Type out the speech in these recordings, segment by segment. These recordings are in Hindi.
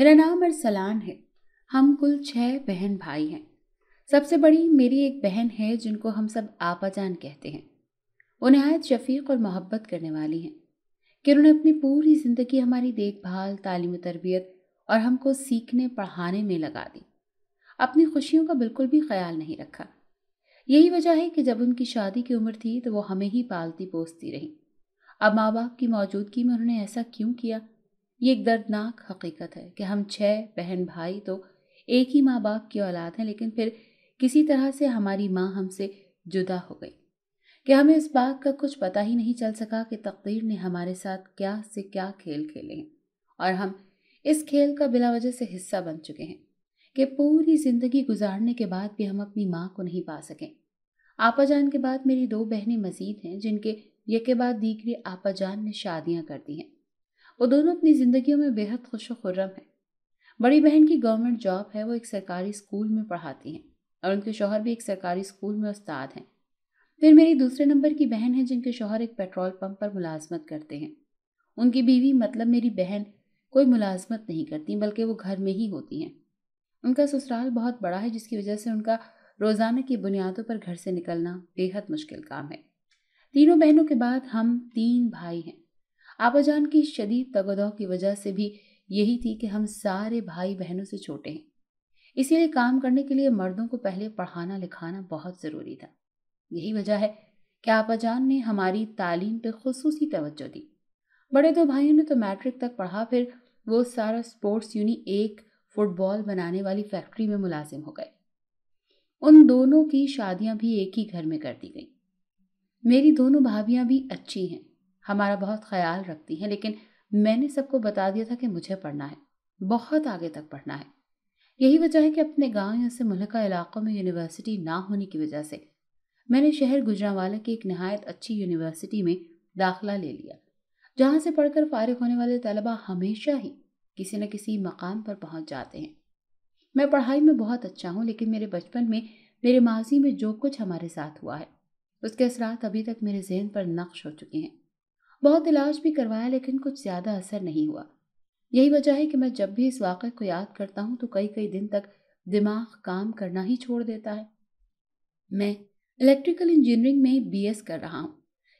मेरा नाम अरसलान है हम कुल छः बहन भाई हैं सबसे बड़ी मेरी एक बहन है जिनको हम सब आपा जान कहते हैं वो नहायत शफीक और मोहब्बत करने वाली हैं किरण अपनी पूरी ज़िंदगी हमारी देखभाल तालीम तरबियत और हमको सीखने पढ़ाने में लगा दी अपनी खुशियों का बिल्कुल भी ख्याल नहीं रखा यही वजह है कि जब उनकी शादी की उम्र थी तो वो हमें ही पालती पोसती रही अब माँ बाप की मौजूदगी में उन्होंने ऐसा क्यों किया ये एक दर्दनाक हकीकत है कि हम छः बहन भाई तो एक ही माँ बाप की औलाद हैं लेकिन फिर किसी तरह से हमारी माँ हमसे जुदा हो गई कि हमें इस बात का कुछ पता ही नहीं चल सका कि तकदीर ने हमारे साथ क्या से क्या खेल खेले हैं और हम इस खेल का बिला वजह से हिस्सा बन चुके हैं कि पूरी ज़िंदगी गुजारने के बाद भी हम अपनी माँ को नहीं पा सकें आपा जान के बाद मेरी दो बहनें मजीद हैं जिनके यके बाद दीगरी आपा जान ने शादियाँ कर दी हैं वो दोनों अपनी ज़िंदगी में बेहद खुश खुर्रम हैं बड़ी बहन की गवर्नमेंट जॉब है वो एक सरकारी स्कूल में पढ़ाती हैं और उनके शोहर भी एक सरकारी स्कूल में उस्ताद हैं फिर मेरी दूसरे नंबर की बहन है जिनके शोहर एक पेट्रोल पंप पर मुलाजमत करते हैं उनकी बीवी मतलब मेरी बहन कोई मुलाजमत नहीं करती बल्कि वो घर में ही होती हैं उनका ससुराल बहुत बड़ा है जिसकी वजह से उनका रोज़ाना की बुनियादों पर घर से निकलना बेहद मुश्किल काम है तीनों बहनों के बाद हम तीन भाई हैं आपाजान की शदीद तगदों की वजह से भी यही थी कि हम सारे भाई बहनों से छोटे हैं इसीलिए काम करने के लिए मर्दों को पहले पढ़ाना लिखाना बहुत ज़रूरी था यही वजह है कि आपाजान ने हमारी तालीम पर खसूसी तवज्जो दी बड़े दो भाइयों ने तो मैट्रिक तक पढ़ा फिर वो सारा स्पोर्ट्स यूनि एक फुटबॉल बनाने वाली फैक्ट्री में मुलाजिम हो गए उन दोनों की शादियां भी एक ही घर में कर दी गई मेरी दोनों भाभियां भी अच्छी हैं हमारा बहुत ख्याल रखती हैं लेकिन मैंने सबको बता दिया था कि मुझे पढ़ना है बहुत आगे तक पढ़ना है यही वजह है कि अपने गांव या से मुलका इलाक़ों में यूनिवर्सिटी ना होने की वजह से मैंने शहर गुजरावाला की एक नहायत अच्छी यूनिवर्सिटी में दाखिला ले लिया जहाँ से पढ़कर फारिग होने वाले तलबा हमेशा ही किसी न किसी मकाम पर पहुँच जाते हैं मैं पढ़ाई में बहुत अच्छा हूँ लेकिन मेरे बचपन में मेरे माजी में जो कुछ हमारे साथ हुआ है उसके असरात अभी तक मेरे जहन पर नक्श हो चुके हैं बहुत इलाज भी करवाया लेकिन कुछ ज़्यादा असर नहीं हुआ यही वजह है कि मैं जब भी इस वाक़े को याद करता हूँ तो कई कई दिन तक दिमाग काम करना ही छोड़ देता है मैं इलेक्ट्रिकल इंजीनियरिंग में बी कर रहा हूँ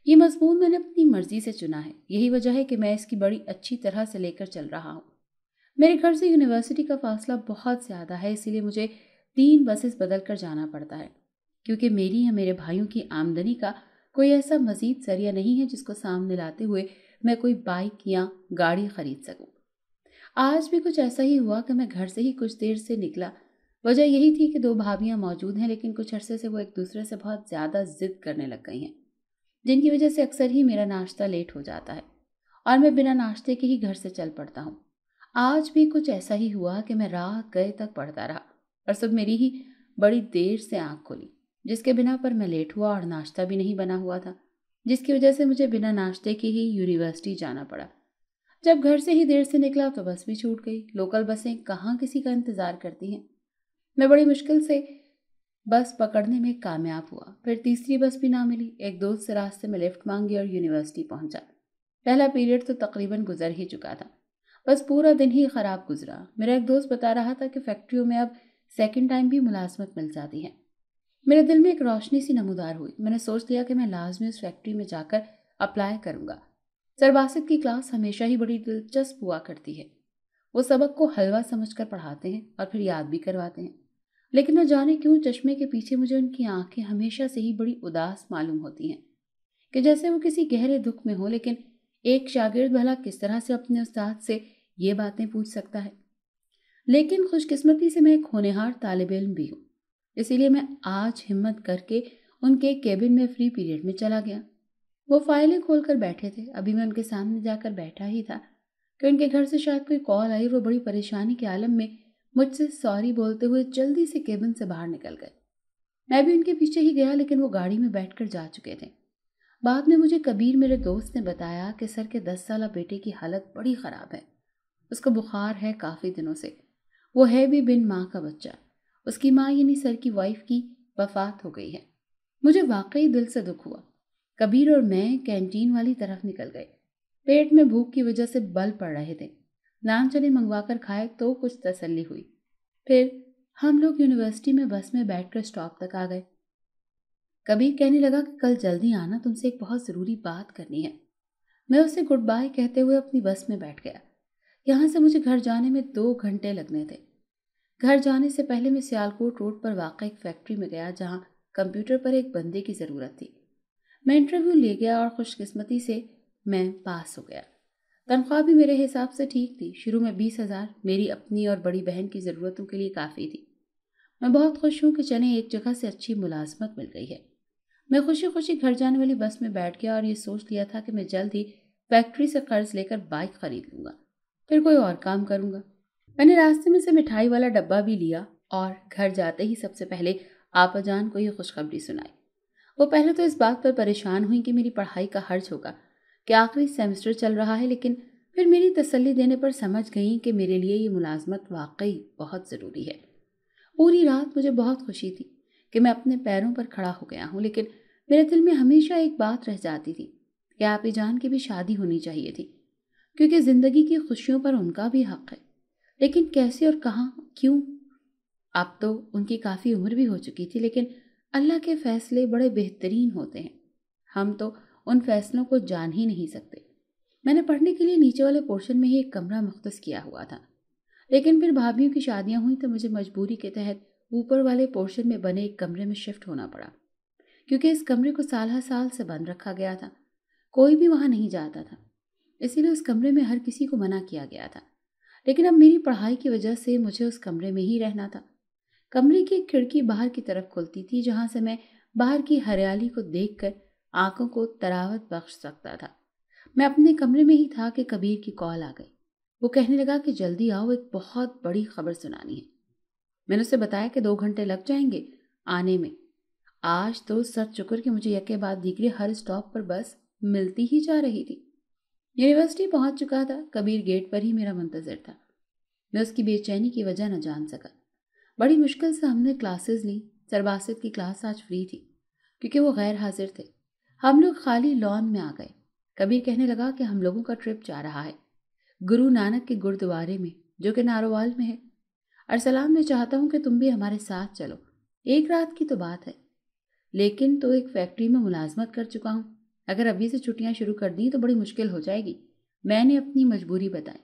ये मजमून मैंने अपनी मर्जी से चुना है यही वजह है कि मैं इसकी बड़ी अच्छी तरह से लेकर चल रहा हूँ मेरे घर से यूनिवर्सिटी का फासला बहुत ज़्यादा है इसीलिए मुझे तीन बसेस बदल कर जाना पड़ता है क्योंकि मेरी या मेरे भाइयों की आमदनी का कोई ऐसा मजीद जरिया नहीं है जिसको सामने लाते हुए मैं कोई बाइक या गाड़ी खरीद सकूं। आज भी कुछ ऐसा ही हुआ कि मैं घर से ही कुछ देर से निकला वजह यही थी कि दो भाभियाँ मौजूद हैं लेकिन कुछ अरसे से वो एक दूसरे से बहुत ज़्यादा जिद करने लग गई हैं जिनकी वजह से अक्सर ही मेरा नाश्ता लेट हो जाता है और मैं बिना नाश्ते के ही घर से चल पड़ता हूँ आज भी कुछ ऐसा ही हुआ कि मैं राह गए तक पढ़ता रहा और सब मेरी ही बड़ी देर से आँख खोली जिसके बिना पर मैं लेट हुआ और नाश्ता भी नहीं बना हुआ था जिसकी वजह से मुझे बिना नाश्ते के ही यूनिवर्सिटी जाना पड़ा जब घर से ही देर से निकला तो बस भी छूट गई लोकल बसें कहाँ किसी का इंतज़ार करती हैं मैं बड़ी मुश्किल से बस पकड़ने में कामयाब हुआ फिर तीसरी बस भी ना मिली एक दोस्त से रास्ते में लिफ्ट मांगी और यूनिवर्सिटी पहुंचा पहला पीरियड तो तकरीबन गुजर ही चुका था बस पूरा दिन ही ख़राब गुजरा मेरा एक दोस्त बता रहा था कि फैक्ट्रियों में अब सेकेंड टाइम भी मुलाजमत मिल जाती है मेरे दिल में एक रोशनी सी नमोदार हुई मैंने सोच लिया कि मैं लाजमी उस फैक्ट्री में जाकर अप्लाई करूँगा सरबासित की क्लास हमेशा ही बड़ी दिलचस्प हुआ करती है वो सबक को हलवा समझकर पढ़ाते हैं और फिर याद भी करवाते हैं लेकिन न जाने क्यों चश्मे के पीछे मुझे उनकी आंखें हमेशा से ही बड़ी उदास मालूम होती हैं कि जैसे वो किसी गहरे दुख में हो लेकिन एक शागिर्द भला किस तरह से अपने उस्ताद से ये बातें पूछ सकता है लेकिन खुशकिस्मती से मैं एक होनहार तालब इम भी हूँ इसीलिए मैं आज हिम्मत करके उनके केबिन में फ्री पीरियड में चला गया वो फाइलें खोलकर बैठे थे अभी मैं उनके सामने जाकर बैठा ही था कि उनके घर से शायद कोई कॉल आई वो बड़ी परेशानी के आलम में मुझसे सॉरी बोलते हुए जल्दी से केबिन से बाहर निकल गए मैं भी उनके पीछे ही गया लेकिन वो गाड़ी में बैठकर जा चुके थे बाद में मुझे कबीर मेरे दोस्त ने बताया कि सर के दस साल बेटे की हालत बड़ी ख़राब है उसको बुखार है काफ़ी दिनों से वो है भी बिन माँ का बच्चा उसकी माँ यानी सर की वाइफ की वफात हो गई है मुझे वाकई दिल से दुख हुआ कबीर और मैं कैंटीन वाली तरफ निकल गए पेट में भूख की वजह से बल पड़ रहे थे नान चने मंगवा कर खाए तो कुछ तसल्ली हुई फिर हम लोग यूनिवर्सिटी में बस में बैठकर स्टॉप तक आ गए कबीर कहने लगा कि कल जल्दी आना तुमसे एक बहुत ज़रूरी बात करनी है मैं उसे गुड बाय कहते हुए अपनी बस में बैठ गया यहाँ से मुझे घर जाने में दो घंटे लगने थे घर जाने से पहले मैं सियालकोट रोड पर वाक़ एक फैक्ट्री में गया जहाँ कंप्यूटर पर एक बंदे की ज़रूरत थी मैं इंटरव्यू ले गया और ख़ुशकस्मती से मैं पास हो गया तनख्वाह भी मेरे हिसाब से ठीक थी शुरू में बीस हज़ार मेरी अपनी और बड़ी बहन की ज़रूरतों के लिए काफ़ी थी मैं बहुत खुश हूँ कि चने एक जगह से अच्छी मुलाजमत मिल गई है मैं खुशी खुशी घर जाने वाली बस में बैठ गया और ये सोच लिया था कि मैं जल्द ही फैक्ट्री से कर्ज लेकर बाइक खरीद लूँगा फिर कोई और काम करूँगा मैंने रास्ते में से मिठाई वाला डब्बा भी लिया और घर जाते ही सबसे पहले आपा जान को यह खुशखबरी सुनाई वो पहले तो इस बात पर परेशान हुई कि मेरी पढ़ाई का हर्ज होगा कि आखिरी सेमेस्टर चल रहा है लेकिन फिर मेरी तसल्ली देने पर समझ गई कि मेरे लिए ये मुलाजमत वाकई बहुत ज़रूरी है पूरी रात मुझे बहुत खुशी थी कि मैं अपने पैरों पर खड़ा हो गया हूँ लेकिन मेरे दिल में हमेशा एक बात रह जाती थी कि आपी जान की भी शादी होनी चाहिए थी क्योंकि ज़िंदगी की खुशियों पर उनका भी हक है लेकिन कैसे और कहाँ क्यों अब तो उनकी काफ़ी उम्र भी हो चुकी थी लेकिन अल्लाह के फैसले बड़े बेहतरीन होते हैं हम तो उन फैसलों को जान ही नहीं सकते मैंने पढ़ने के लिए नीचे वाले पोर्शन में ही एक कमरा मुख्त किया हुआ था लेकिन फिर भाभीियों की शादियाँ हुई तो मुझे मजबूरी के तहत ऊपर वाले पोर्शन में बने एक कमरे में शिफ्ट होना पड़ा क्योंकि इस कमरे को साल हर साल से बंद रखा गया था कोई भी वहाँ नहीं जाता था इसीलिए उस कमरे में हर किसी को मना किया गया था लेकिन अब मेरी पढ़ाई की वजह से मुझे उस कमरे में ही रहना था कमरे की खिड़की बाहर की तरफ खुलती थी जहाँ से मैं बाहर की हरियाली को देखकर आंखों को तरावत बख्श सकता था मैं अपने कमरे में ही था कि कबीर की कॉल आ गई वो कहने लगा कि जल्दी आओ एक बहुत बड़ी खबर सुनानी है मैंने उसे बताया कि दो घंटे लग जाएंगे आने में आज तो सर चुकर के मुझे यके बाद रही हर स्टॉप पर बस मिलती ही जा रही थी यूनिवर्सिटी पहुंच चुका था कबीर गेट पर ही मेरा मंतज़र था मैं उसकी बेचैनी की वजह न जान सका बड़ी मुश्किल से हमने क्लासेस ली सरबासत की क्लास आज फ्री थी क्योंकि वो गैर हाजिर थे हम लोग खाली लॉन में आ गए कबीर कहने लगा कि हम लोगों का ट्रिप जा रहा है गुरु नानक के गुरुद्वारे में जो कि नारोवाल में है अरसलाम मैं चाहता हूँ कि तुम भी हमारे साथ चलो एक रात की तो बात है लेकिन तो एक फैक्ट्री में मुलाजमत कर चुका हूँ अगर अभी से छुट्टियां शुरू कर दी तो बड़ी मुश्किल हो जाएगी मैंने अपनी मजबूरी बताई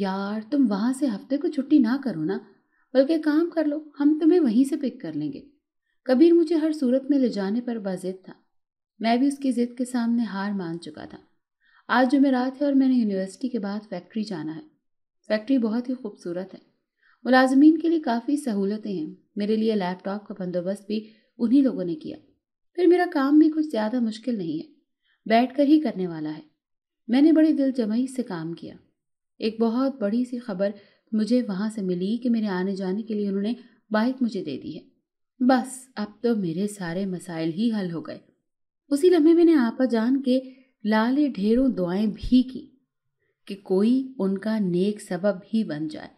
यार तुम वहाँ से हफ्ते को छुट्टी ना करो ना बल्कि काम कर लो हम तुम्हें वहीं से पिक कर लेंगे कबीर मुझे हर सूरत में ले जाने पर बाजिद था मैं भी उसकी ज़िद के सामने हार मान चुका था आज जो मेरा है और मैंने यूनिवर्सिटी के बाद फैक्ट्री जाना है फैक्ट्री बहुत ही खूबसूरत है मुलाजमीन के लिए काफ़ी सहूलतें हैं मेरे लिए लैपटॉप का बंदोबस्त भी उन्हीं लोगों ने किया फिर मेरा काम भी कुछ ज़्यादा मुश्किल नहीं है बैठकर ही करने वाला है मैंने बड़ी दिलजमई से काम किया एक बहुत बड़ी सी खबर मुझे वहाँ से मिली कि मेरे आने जाने के लिए उन्होंने बाइक मुझे दे दी है बस अब तो मेरे सारे मसाइल ही हल हो गए उसी लम्हे मैंने आपा जान के लाले ढेरों दुआएं भी की कि कोई उनका नेक सबब ही बन जाए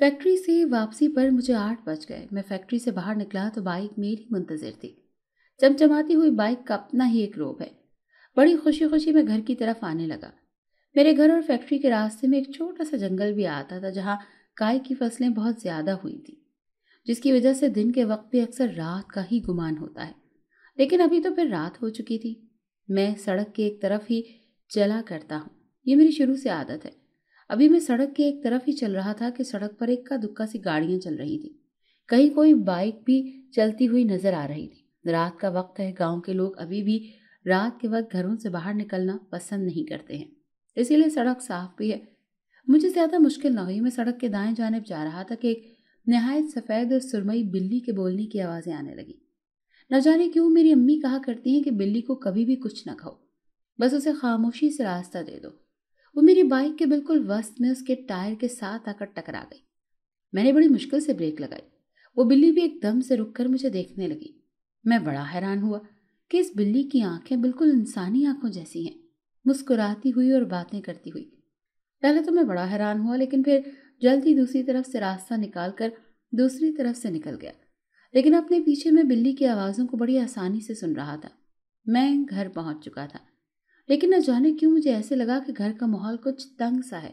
फैक्ट्री से वापसी पर मुझे आठ बज गए मैं फैक्ट्री से बाहर निकला तो बाइक मेरी मुंतजर थी चमचमाती हुई बाइक का अपना ही एक रोब है बड़ी खुशी खुशी मैं घर की तरफ आने लगा मेरे घर और फैक्ट्री के रास्ते में एक छोटा सा जंगल भी आता था जहाँ काय की फसलें बहुत ज़्यादा हुई थी जिसकी वजह से दिन के वक्त भी अक्सर रात का ही गुमान होता है लेकिन अभी तो फिर रात हो चुकी थी मैं सड़क के एक तरफ ही चला करता हूँ ये मेरी शुरू से आदत है अभी मैं सड़क के एक तरफ ही चल रहा था कि सड़क पर इक्का दुक्का सी गाड़ियाँ चल रही थी कहीं कोई बाइक भी चलती हुई नजर आ रही थी रात का वक्त है गांव के लोग अभी भी रात के वक्त घरों से बाहर निकलना पसंद नहीं करते हैं इसीलिए सड़क साफ भी है मुझे ज़्यादा मुश्किल ना हुई मैं सड़क के दाएं जानब जा रहा था कि एक नहायत सफ़ेद और सुरमई बिल्ली के बोलने की आवाज़ें आने लगी न जाने क्यों मेरी अम्मी कहा करती हैं कि बिल्ली को कभी भी कुछ ना खाओ बस उसे खामोशी से रास्ता दे दो वो मेरी बाइक के बिल्कुल वस्त में उसके टायर के साथ आकर टकरा गई मैंने बड़ी मुश्किल से ब्रेक लगाई वो बिल्ली भी एकदम से रुक कर मुझे देखने लगी मैं बड़ा हैरान हुआ कि इस बिल्ली की आंखें बिल्कुल इंसानी आंखों जैसी हैं मुस्कुराती हुई और बातें करती हुई पहले तो मैं बड़ा हैरान हुआ लेकिन फिर जल्द ही दूसरी तरफ से रास्ता निकाल कर दूसरी तरफ से निकल गया लेकिन अपने पीछे मैं बिल्ली की आवाज़ों को बड़ी आसानी से सुन रहा था मैं घर पहुंच चुका था लेकिन न जाने क्यों मुझे ऐसे लगा कि घर का माहौल कुछ तंग सा है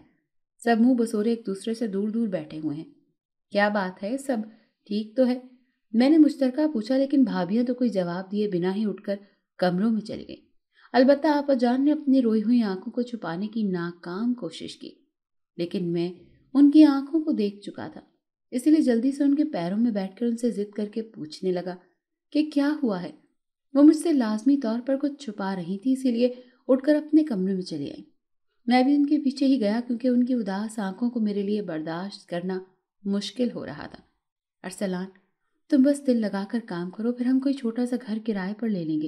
सब मुंह बसोरे एक दूसरे से दूर दूर बैठे हुए हैं क्या बात है सब ठीक तो है मैंने मुश्तरका पूछा लेकिन भाभी तो कोई जवाब दिए बिना ही उठकर कमरों में चली गई अलबत् आपाजान ने अपनी रोई हुई आंखों को छुपाने की नाकाम कोशिश की लेकिन मैं उनकी आंखों को देख चुका था इसीलिए जल्दी से उनके पैरों में बैठकर उनसे जिद करके पूछने लगा कि क्या हुआ है वो मुझसे लाजमी तौर पर कुछ छुपा रही थी इसीलिए उठकर अपने कमरे में चली आई मैं भी उनके पीछे ही गया क्योंकि उनकी उदास आंखों को मेरे लिए बर्दाश्त करना मुश्किल हो रहा था अरसलान तुम बस दिल लगाकर काम करो फिर हम कोई छोटा सा घर किराए पर ले लेंगे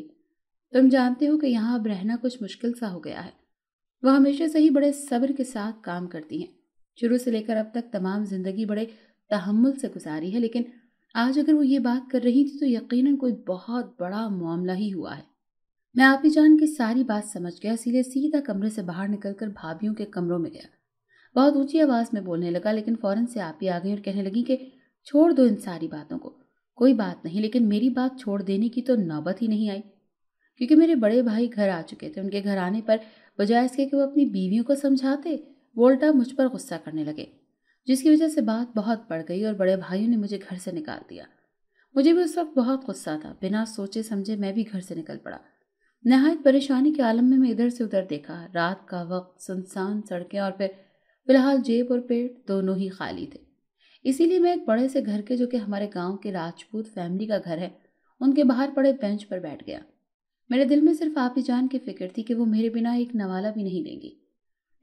तुम जानते हो कि यहाँ अब रहना कुछ मुश्किल सा हो गया है वह हमेशा से ही बड़े सब्र के साथ काम करती हैं शुरू से लेकर अब तक तमाम ज़िंदगी बड़े तहमुल से गुजारी है लेकिन आज अगर वो ये बात कर रही थी तो यकीनन कोई बहुत बड़ा मामला ही हुआ है मैं आप ही जान की सारी बात समझ गया इसीलिए सीधा कमरे से बाहर निकलकर भाभीियों के कमरों में गया बहुत ऊंची आवाज़ में बोलने लगा लेकिन फ़ौरन से आप ही आ गई और कहने लगी कि छोड़ दो इन सारी बातों को कोई बात नहीं लेकिन मेरी बात छोड़ देने की तो नौबत ही नहीं आई क्योंकि मेरे बड़े भाई घर आ चुके थे उनके घर आने पर बजाय इसके कि वो अपनी बीवियों को समझाते वो उल्टा मुझ पर गुस्सा करने लगे जिसकी वजह से बात बहुत बढ़ गई और बड़े भाइयों ने मुझे घर से निकाल दिया मुझे भी उस वक्त बहुत गुस्सा था बिना सोचे समझे मैं भी घर से निकल पड़ा नहायत परेशानी के आलम में मैं इधर से उधर देखा रात का वक्त सुनसान सड़कें और फिर फिलहाल जेब और पेट दोनों ही खाली थे इसीलिए मैं एक बड़े से घर के जो कि हमारे गांव के राजपूत फैमिली का घर है उनके बाहर पड़े बेंच पर बैठ गया मेरे दिल में सिर्फ आप ही जान की फिक्र थी कि वो मेरे बिना एक नवाला भी नहीं लेंगी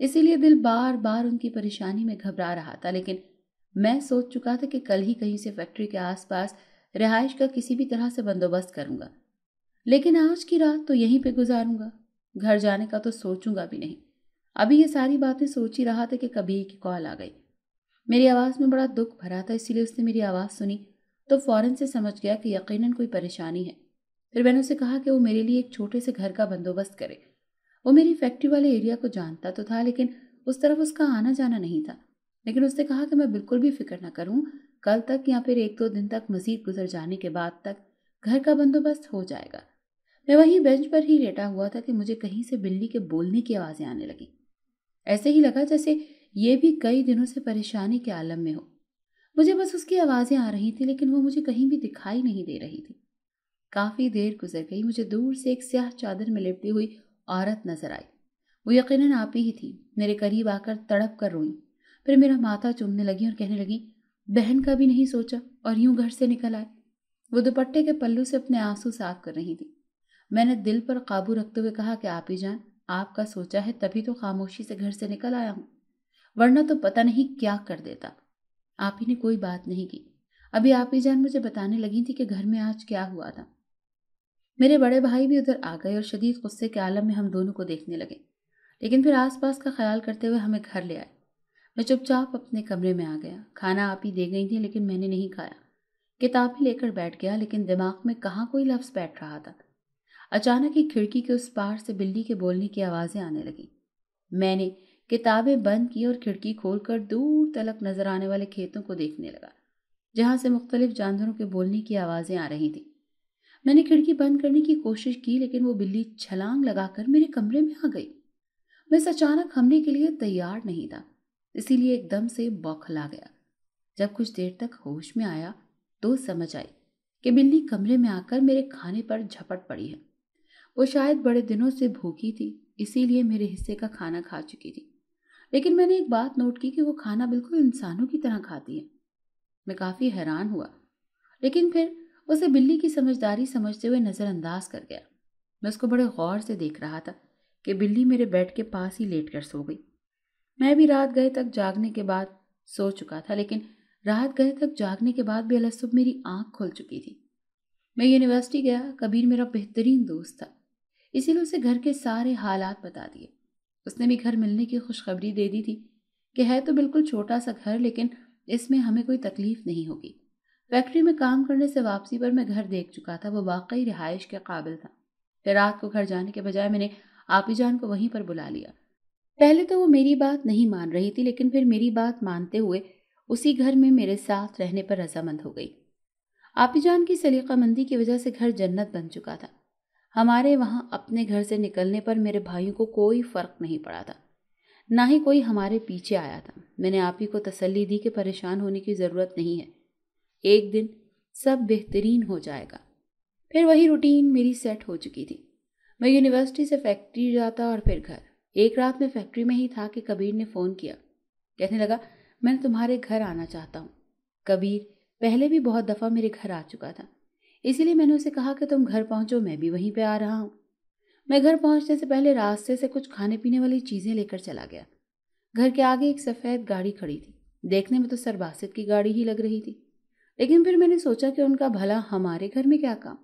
इसीलिए दिल बार बार उनकी परेशानी में घबरा रहा था लेकिन मैं सोच चुका था कि कल ही कहीं से फैक्ट्री के आसपास रिहाइश का किसी भी तरह से बंदोबस्त करूंगा लेकिन आज की रात तो यहीं पे गुजारूंगा घर जाने का तो सोचूंगा भी नहीं अभी ये सारी बातें सोच ही रहा था कि कभी की कॉल आ गई मेरी आवाज़ में बड़ा दुख भरा था इसीलिए उसने मेरी आवाज़ सुनी तो फ़ौरन से समझ गया कि यकीनन कोई परेशानी है फिर मैंने उसे कहा कि वो मेरे लिए एक छोटे से घर का बंदोबस्त करे वो मेरी फैक्ट्री वाले एरिया को जानता तो था लेकिन उस तरफ उसका आना जाना नहीं था लेकिन उसने कहा कि मैं बिल्कुल भी फिक्र ना करूं कल तक या फिर एक दो दिन तक मजीद गुजर जाने के बाद तक घर का बंदोबस्त हो जाएगा मैं वहीं बेंच पर ही लेटा हुआ था कि मुझे कहीं से बिल्ली के बोलने की आवाज़ें आने लगी ऐसे ही लगा जैसे ये भी कई दिनों से परेशानी के आलम में हो मुझे बस उसकी आवाज़ें आ रही थी लेकिन वो मुझे कहीं भी दिखाई नहीं दे रही थी काफ़ी देर गुजर गई मुझे दूर से एक स्याह चादर में लिपटी हुई औरत नजर आई वो यकीनन आप ही थी मेरे करीब आकर तड़प कर रोई फिर मेरा माथा चूमने लगी और कहने लगी बहन का भी नहीं सोचा और यूं घर से निकल आए वो दुपट्टे के पल्लू से अपने आंसू साफ कर रही थी मैंने दिल पर काबू रखते हुए कहा कि आप ही जान आपका सोचा है तभी तो खामोशी से घर से निकल आया हूँ वरना तो पता नहीं क्या कर देता आप ही ने कोई बात नहीं की अभी आप ही जान मुझे बताने लगी थी कि घर में आज क्या हुआ था मेरे बड़े भाई भी उधर आ गए और शदीद गुस्से के आलम में हम दोनों को देखने लगे लेकिन फिर आसपास का ख्याल करते हुए हमें घर ले आए मैं चुपचाप अपने कमरे में आ गया खाना आप ही दे गई थी लेकिन मैंने नहीं खाया किताब ही लेकर बैठ गया लेकिन दिमाग में कहाँ कोई लफ्ज़ बैठ रहा था अचानक ही खिड़की के उस पार से बिल्ली के बोलने की आवाज़ें आने लगी मैंने किताबें बंद की और खिड़की खोलकर दूर तलक नजर आने वाले खेतों को देखने लगा जहाँ से मुख्तलिफ जानवरों के बोलने की आवाज़ें आ रही थीं मैंने खिड़की बंद करने की कोशिश की लेकिन वो बिल्ली छलांग लगाकर मेरे कमरे में आ गई मैं अचानक हमले के लिए तैयार नहीं था इसीलिए एकदम से बौखला गया जब कुछ देर तक होश में आया तो समझ आई कि बिल्ली कमरे में आकर मेरे खाने पर झपट पड़ी है वो शायद बड़े दिनों से भूखी थी इसीलिए मेरे हिस्से का खाना खा चुकी थी लेकिन मैंने एक बात नोट की कि वो खाना बिल्कुल इंसानों की तरह खाती है मैं काफ़ी हैरान हुआ लेकिन फिर उसे बिल्ली की समझदारी समझते हुए नज़रअंदाज कर गया मैं उसको बड़े गौर से देख रहा था कि बिल्ली मेरे बेड के पास ही लेट कर सो गई मैं भी रात गए तक जागने के बाद सो चुका था लेकिन रात गए तक जागने के बाद भी अलसुब मेरी आंख खुल चुकी थी मैं यूनिवर्सिटी गया कबीर मेरा बेहतरीन दोस्त था इसीलिए उसे घर के सारे हालात बता दिए उसने भी घर मिलने की खुशखबरी दे दी थी कि है तो बिल्कुल छोटा सा घर लेकिन इसमें हमें कोई तकलीफ नहीं होगी फैक्ट्री में काम करने से वापसी पर मैं घर देख चुका था वो वाकई रिहाइश के काबिल था फिर रात को घर जाने के बजाय मैंने आपी जान को वहीं पर बुला लिया पहले तो वो मेरी बात नहीं मान रही थी लेकिन फिर मेरी बात मानते हुए उसी घर में मेरे साथ रहने पर रजामंद हो गई आपी जान की सलीकामंदी की वजह से घर जन्नत बन चुका था हमारे वहाँ अपने घर से निकलने पर मेरे भाइयों को कोई फ़र्क नहीं पड़ा था ना ही कोई हमारे पीछे आया था मैंने आप ही को तसल्ली दी कि परेशान होने की ज़रूरत नहीं है एक दिन सब बेहतरीन हो जाएगा फिर वही रूटीन मेरी सेट हो चुकी थी मैं यूनिवर्सिटी से फैक्ट्री जाता और फिर घर एक रात मैं फैक्ट्री में ही था कि कबीर ने फ़ोन किया कहने लगा मैं तुम्हारे घर आना चाहता हूँ कबीर पहले भी बहुत दफ़ा मेरे घर आ चुका था इसीलिए मैंने उसे कहा कि तुम घर पहुंचो मैं भी वहीं पे आ रहा हूँ मैं घर पहुंचने से पहले रास्ते से कुछ खाने पीने वाली चीज़ें लेकर चला गया घर के आगे एक सफ़ेद गाड़ी खड़ी थी देखने में तो सरबासित की गाड़ी ही लग रही थी लेकिन फिर मैंने सोचा कि उनका भला हमारे घर में क्या काम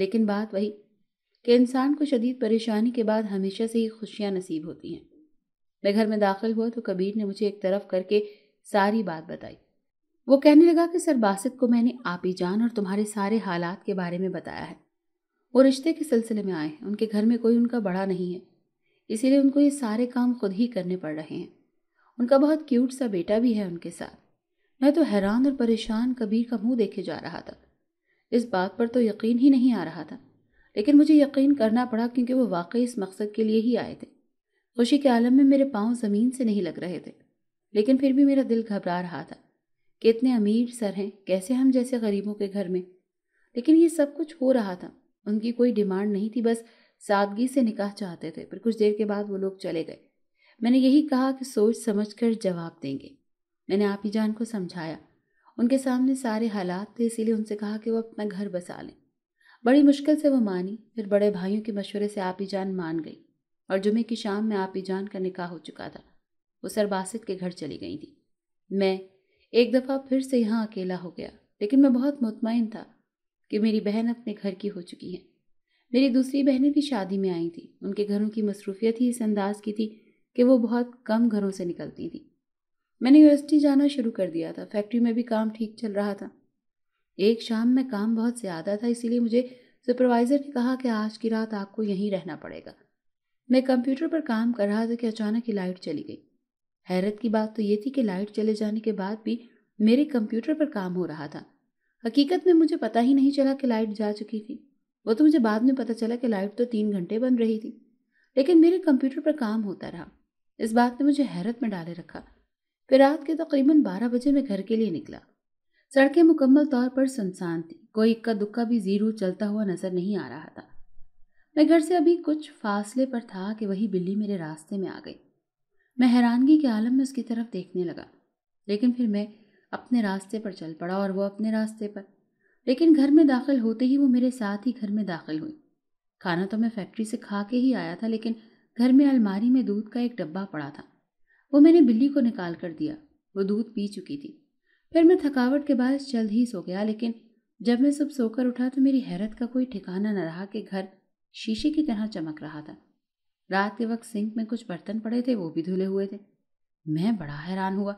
लेकिन बात वही कि इंसान को शदीद परेशानी के बाद हमेशा से ही खुशियाँ नसीब होती हैं मैं घर में दाखिल हुआ तो कबीर ने मुझे एक तरफ करके सारी बात बताई वो कहने लगा कि सर बासित को मैंने आप ही जान और तुम्हारे सारे हालात के बारे में बताया है वो रिश्ते के सिलसिले में आए हैं उनके घर में कोई उनका बड़ा नहीं है इसीलिए उनको ये सारे काम खुद ही करने पड़ रहे हैं उनका बहुत क्यूट सा बेटा भी है उनके साथ मैं तो हैरान और परेशान कबीर का मुंह देखे जा रहा था इस बात पर तो यकीन ही नहीं आ रहा था लेकिन मुझे यकीन करना पड़ा क्योंकि वो वाकई इस मकसद के लिए ही आए थे खुशी के आलम में मेरे पाँव ज़मीन से नहीं लग रहे थे लेकिन फिर भी मेरा दिल घबरा रहा था कि इतने अमीर सर हैं कैसे हम जैसे गरीबों के घर में लेकिन ये सब कुछ हो रहा था उनकी कोई डिमांड नहीं थी बस सादगी से निकाह चाहते थे पर कुछ देर के बाद वो लोग चले गए मैंने यही कहा कि सोच समझ कर जवाब देंगे मैंने आप ही जान को समझाया उनके सामने सारे हालात थे इसीलिए उनसे कहा कि वो अपना घर बसा लें बड़ी मुश्किल से वो मानी फिर बड़े भाइयों के मशवरे से आप ही जान मान गई और जुमे की शाम में आप ही जान का निकाह हो चुका था वो सर बासित के घर चली गई थी मैं एक दफ़ा फिर से यहाँ अकेला हो गया लेकिन मैं बहुत मुतमिन था कि मेरी बहन अपने घर की हो चुकी हैं मेरी दूसरी बहनें भी शादी में आई थी उनके घरों की मसरूफियत ही इस अंदाज की थी कि वो बहुत कम घरों से निकलती थी मैंने यूनिवर्सिटी जाना शुरू कर दिया था फैक्ट्री में भी काम ठीक चल रहा था एक शाम में काम बहुत ज़्यादा था इसीलिए मुझे सुपरवाइज़र ने कहा कि आज की रात आपको यहीं रहना पड़ेगा मैं कंप्यूटर पर काम कर रहा था कि अचानक ही लाइट चली गई हैरत की बात तो ये थी कि लाइट चले जाने के बाद भी मेरे कंप्यूटर पर काम हो रहा था हकीकत में मुझे पता ही नहीं चला कि लाइट जा चुकी थी वो तो मुझे बाद में पता चला कि लाइट तो तीन घंटे बंद रही थी लेकिन मेरे कंप्यूटर पर काम होता रहा इस बात ने मुझे हैरत में डाले रखा फिर रात के तकरीबन बारह बजे मैं घर के लिए निकला सड़कें मुकम्मल तौर पर सुनसान थी कोई इक्का दुक्का भी जीरो चलता हुआ नजर नहीं आ रहा था मैं घर से अभी कुछ फासले पर था कि वही बिल्ली मेरे रास्ते में आ गई मैं हैरानगी के आलम में उसकी तरफ देखने लगा लेकिन फिर मैं अपने रास्ते पर चल पड़ा और वो अपने रास्ते पर लेकिन घर में दाखिल होते ही वो मेरे साथ ही घर में दाखिल हुई खाना तो मैं फैक्ट्री से खा के ही आया था लेकिन घर में अलमारी में दूध का एक डब्बा पड़ा था वो मैंने बिल्ली को निकाल कर दिया वो दूध पी चुकी थी फिर मैं थकावट के बाद जल्द ही सो गया लेकिन जब मैं सब सोकर उठा तो मेरी हैरत का कोई ठिकाना न रहा कि घर शीशे की तरह चमक रहा था रात के वक्त सिंक में कुछ बर्तन पड़े थे वो भी धुले हुए थे मैं बड़ा हैरान हुआ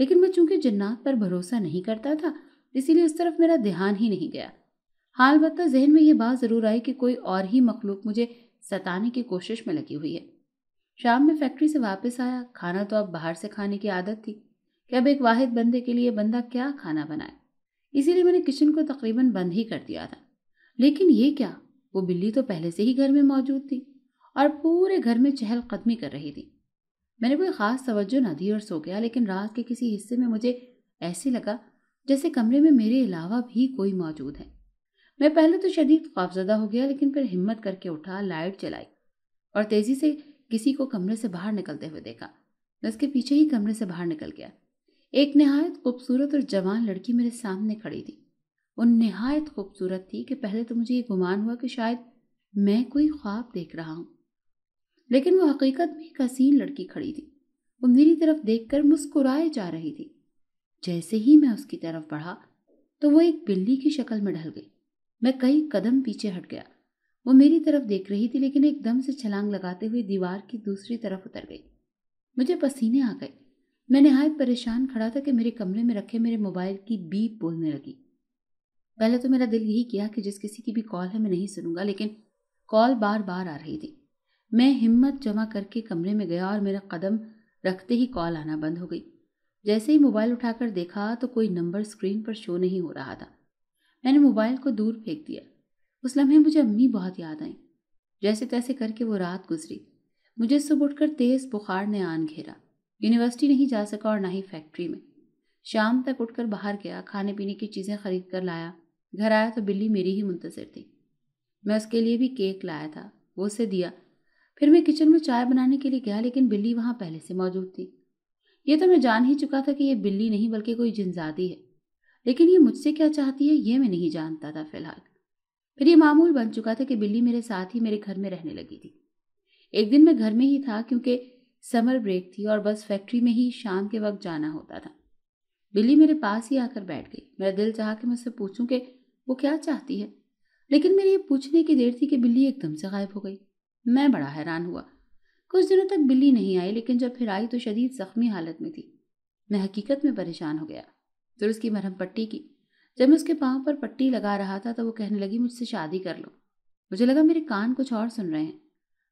लेकिन मैं चूंकि जन्नात पर भरोसा नहीं करता था इसीलिए उस तरफ मेरा ध्यान ही नहीं गया हाल बत्ता जहन में यह बात ज़रूर आई कि कोई और ही मखलूक मुझे सताने की कोशिश में लगी हुई है शाम में फैक्ट्री से वापस आया खाना तो अब बाहर से खाने की आदत थी कि अब एक वाहिद बंदे के लिए बंदा क्या खाना बनाए इसीलिए मैंने किचन को तकरीबन बंद ही कर दिया था लेकिन ये क्या वो बिल्ली तो पहले से ही घर में मौजूद थी और पूरे घर में चहलकदमी कर रही थी मैंने कोई ख़ास तवज्जो ना दी और सो गया लेकिन रात के किसी हिस्से में मुझे ऐसे लगा जैसे कमरे में मेरे अलावा भी कोई मौजूद है मैं पहले तो शदीद खौफजदा हो गया लेकिन फिर हिम्मत करके उठा लाइट चलाई और तेज़ी से किसी को कमरे से बाहर निकलते हुए देखा मैं उसके पीछे ही कमरे से बाहर निकल गया एक नहायत खूबसूरत और जवान लड़की मेरे सामने खड़ी थी उन नहायत खूबसूरत थी कि पहले तो मुझे ये गुमान हुआ कि शायद मैं कोई ख्वाब देख रहा हूँ लेकिन वो हकीकत में एक हसीन लड़की खड़ी थी वो मेरी तरफ देखकर मुस्कुराए जा रही थी जैसे ही मैं उसकी तरफ बढ़ा तो वो एक बिल्ली की शक्ल में ढल गई मैं कई कदम पीछे हट गया वो मेरी तरफ देख रही थी लेकिन एकदम से छलांग लगाते हुए दीवार की दूसरी तरफ उतर गई मुझे पसीने आ गए मैं नहायत परेशान खड़ा था कि मेरे कमरे में रखे मेरे मोबाइल की बीप बोलने लगी पहले तो मेरा दिल यही किया कि जिस किसी की भी कॉल है मैं नहीं सुनूंगा लेकिन कॉल बार बार आ रही थी मैं हिम्मत जमा करके कमरे में गया और मेरा कदम रखते ही कॉल आना बंद हो गई जैसे ही मोबाइल उठाकर देखा तो कोई नंबर स्क्रीन पर शो नहीं हो रहा था मैंने मोबाइल को दूर फेंक दिया उस लम्हे मुझे अम्मी बहुत याद आई जैसे तैसे करके वो रात गुजरी मुझे सुबह उठकर तेज़ बुखार ने आन घेरा यूनिवर्सिटी नहीं जा सका और ना ही फैक्ट्री में शाम तक उठकर बाहर गया खाने पीने की चीज़ें खरीद कर लाया घर आया तो बिल्ली मेरी ही मुंतजर थी मैं उसके लिए भी केक लाया था वो उसे दिया फिर मैं किचन में चाय बनाने के लिए गया लेकिन बिल्ली वहाँ पहले से मौजूद थी ये तो मैं जान ही चुका था कि ये बिल्ली नहीं बल्कि कोई जिनजादी है लेकिन ये मुझसे क्या चाहती है ये मैं नहीं जानता था फिलहाल फिर ये मामूल बन चुका था कि बिल्ली मेरे साथ ही मेरे घर में रहने लगी थी एक दिन मैं घर में ही था क्योंकि समर ब्रेक थी और बस फैक्ट्री में ही शाम के वक्त जाना होता था बिल्ली मेरे पास ही आकर बैठ गई मेरा दिल चाह कि मैं उससे पूछूं कि वो क्या चाहती है लेकिन मेरे ये पूछने की देर थी कि बिल्ली एकदम से गायब हो गई मैं बड़ा हैरान हुआ कुछ दिनों तक बिल्ली नहीं आई लेकिन जब फिर आई तो शदीद जख्मी हालत में थी मैं हकीकत में परेशान हो गया फिर उसकी मरहम पट्टी की जब मैं उसके पाँव पर पट्टी लगा रहा था तो वो कहने लगी मुझसे शादी कर लो मुझे लगा मेरे कान कुछ और सुन रहे हैं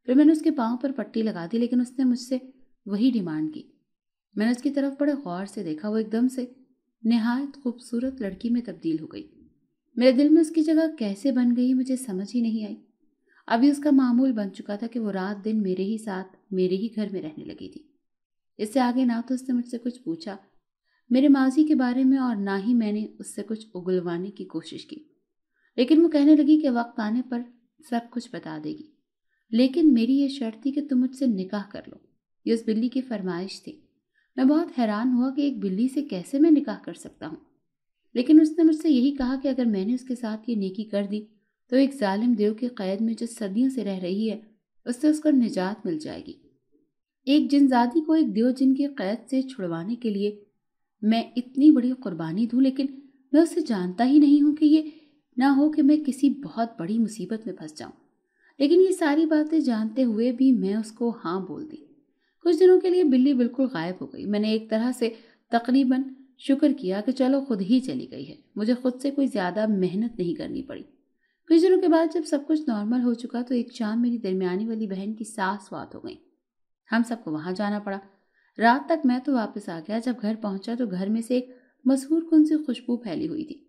फिर मैंने उसके पाँव पर पट्टी लगा दी लेकिन उसने मुझसे वही डिमांड की मैंने उसकी तरफ बड़े गौर से देखा वो एकदम से नहायत खूबसूरत लड़की में तब्दील हो गई मेरे दिल में उसकी जगह कैसे बन गई मुझे समझ ही नहीं आई अभी उसका मामूल बन चुका था कि वो रात दिन मेरे ही साथ मेरे ही घर में रहने लगी थी इससे आगे ना तो उसने मुझसे कुछ पूछा मेरे माजी के बारे में और ना ही मैंने उससे कुछ उगलवाने की कोशिश की लेकिन वो कहने लगी कि वक्त आने पर सब कुछ बता देगी लेकिन मेरी ये शर्त थी कि तुम मुझसे निकाह कर लो ये उस बिल्ली की फरमाइश थी मैं बहुत हैरान हुआ कि एक बिल्ली से कैसे मैं निकाह कर सकता हूँ लेकिन उसने मुझसे यही कहा कि अगर मैंने उसके साथ ये नेकी कर दी तो एक जालिम देव की कैद में जो सदियों से रह रही है उससे उसको निजात मिल जाएगी एक जिनजादी को एक देव जिन की कैद से छुड़वाने के लिए मैं इतनी बड़ी कुर्बानी दूँ लेकिन मैं उसे जानता ही नहीं हूँ कि ये ना हो कि मैं किसी बहुत बड़ी मुसीबत में फंस जाऊँ लेकिन ये सारी बातें जानते हुए भी मैं उसको हाँ बोल दी कुछ दिनों के लिए बिल्ली बिल्कुल गायब हो गई मैंने एक तरह से तकरीबन शुक्र किया कि चलो खुद ही चली गई है मुझे खुद से कोई ज़्यादा मेहनत नहीं करनी पड़ी कुछ दिनों के बाद जब सब कुछ नॉर्मल हो चुका तो एक शाम मेरी दरमियानी वाली बहन की सास बात हो गई हम सबको वहाँ जाना पड़ा रात तक मैं तो वापस आ गया जब घर पहुँचा तो घर में से एक मशहूर कुन सी खुशबू फैली हुई थी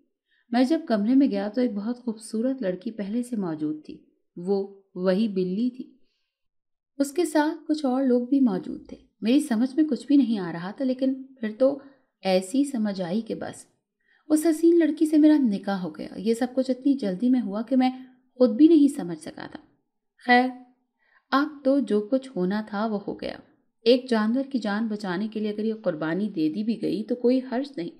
मैं जब कमरे में गया तो एक बहुत खूबसूरत लड़की पहले से मौजूद थी वो वही बिल्ली थी उसके साथ कुछ और लोग भी मौजूद थे मेरी समझ में कुछ भी नहीं आ रहा था लेकिन फिर तो ऐसी समझ आई कि बस उस हसीन लड़की से मेरा निकाह हो गया ये सब कुछ इतनी जल्दी में हुआ कि मैं खुद भी नहीं समझ सका था खैर अब तो जो कुछ होना था वो हो गया एक जानवर की जान बचाने के लिए अगर ये कुर्बानी दे दी भी गई तो कोई हर्ज नहीं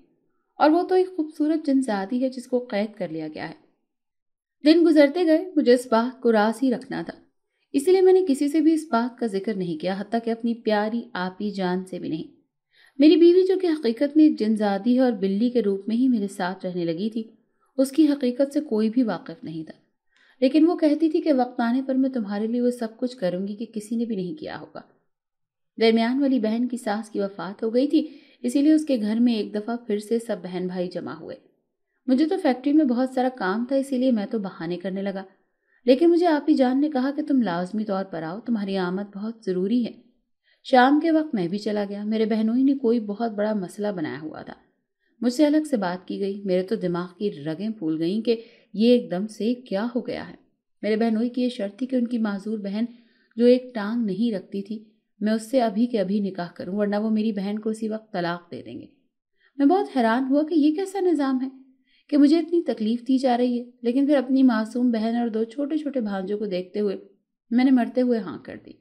और वो तो एक खूबसूरत जनजाती है जिसको कैद कर लिया गया है दिन गुजरते गए मुझे इस बात को रास ही रखना था इसीलिए मैंने किसी से भी इस बात का जिक्र नहीं किया हती कि अपनी प्यारी आपी जान से भी नहीं मेरी बीवी जो कि हकीकत में एक जनजादी है और बिल्ली के रूप में ही मेरे साथ रहने लगी थी उसकी हकीकत से कोई भी वाकिफ नहीं था लेकिन वो कहती थी कि वक्त आने पर मैं तुम्हारे लिए वो सब कुछ करूँगी कि किसी ने भी नहीं किया होगा दरमियान वाली बहन की सास की वफात हो गई थी इसीलिए उसके घर में एक दफ़ा फिर से सब बहन भाई जमा हुए मुझे तो फैक्ट्री में बहुत सारा काम था इसीलिए मैं तो बहाने करने लगा लेकिन मुझे आप ही जान ने कहा कि तुम लाजमी तौर पर आओ तुम्हारी आमद बहुत ज़रूरी है शाम के वक्त मैं भी चला गया मेरे बहनोई ने कोई बहुत बड़ा मसला बनाया हुआ था मुझसे अलग से बात की गई मेरे तो दिमाग की रगें फूल गईं कि ये एकदम से क्या हो गया है मेरे बहनोई की ये शर्त थी कि उनकी माजूर बहन जो एक टांग नहीं रखती थी मैं उससे अभी के अभी निकाह करूं वरना वो मेरी बहन को इसी वक्त तलाक दे देंगे मैं बहुत हैरान हुआ कि ये कैसा निज़ाम है कि मुझे इतनी तकलीफ़ दी जा रही है लेकिन फिर अपनी मासूम बहन और दो छोटे छोटे भांजों को देखते हुए मैंने मरते हुए हाँ कर दी